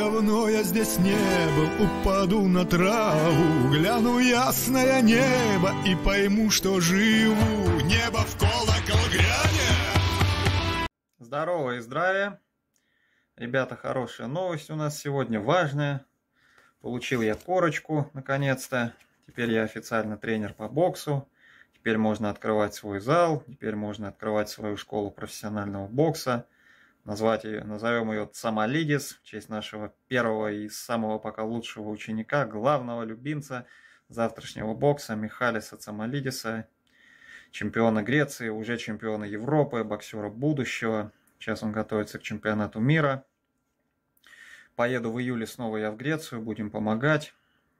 давно я здесь не был Упаду на траву, гляну ясное небо И пойму, что живу, небо в колокол гряне Здорово и здравия Ребята, хорошая новость у нас сегодня, важная Получил я корочку, наконец-то Теперь я официально тренер по боксу Теперь можно открывать свой зал Теперь можно открывать свою школу профессионального бокса назвать ее, назовем ее Цамалидис, в честь нашего первого и самого пока лучшего ученика, главного любимца завтрашнего бокса Михалиса Цамалидиса, чемпиона Греции, уже чемпиона Европы, боксера будущего. Сейчас он готовится к чемпионату мира. Поеду в июле снова я в Грецию, будем помогать.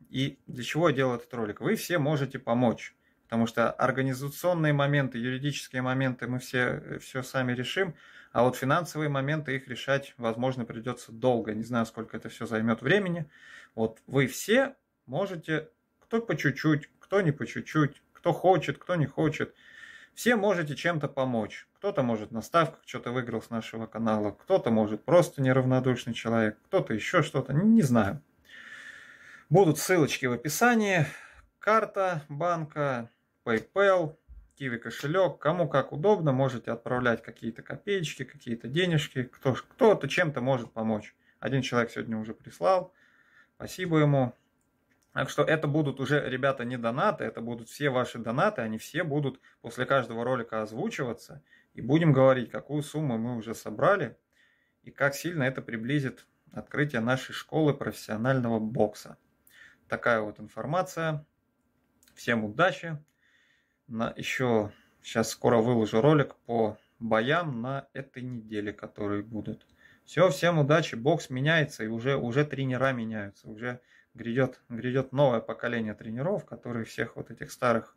И для чего я делаю этот ролик? Вы все можете помочь потому что организационные моменты, юридические моменты мы все, э, все сами решим, а вот финансовые моменты их решать, возможно, придется долго. Не знаю, сколько это все займет времени. Вот вы все можете, кто по чуть-чуть, кто не по чуть-чуть, кто хочет, кто не хочет, все можете чем-то помочь. Кто-то может на ставках что-то выиграл с нашего канала, кто-то может просто неравнодушный человек, кто-то еще что-то, не, не знаю. Будут ссылочки в описании, карта банка, PayPal, Kiwi кошелек, кому как удобно, можете отправлять какие-то копеечки, какие-то денежки, кто, кто-то чем-то может помочь. Один человек сегодня уже прислал, спасибо ему. Так что это будут уже, ребята, не донаты, это будут все ваши донаты, они все будут после каждого ролика озвучиваться. И будем говорить, какую сумму мы уже собрали и как сильно это приблизит открытие нашей школы профессионального бокса. Такая вот информация. Всем удачи, на еще сейчас скоро выложу ролик по боям на этой неделе, которые будут. Все, всем удачи, бокс меняется и уже, уже тренера меняются, уже грядет, грядет новое поколение тренеров, которые всех вот этих старых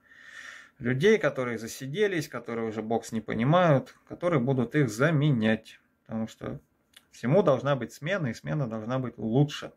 людей, которые засиделись, которые уже бокс не понимают, которые будут их заменять, потому что всему должна быть смена и смена должна быть лучше.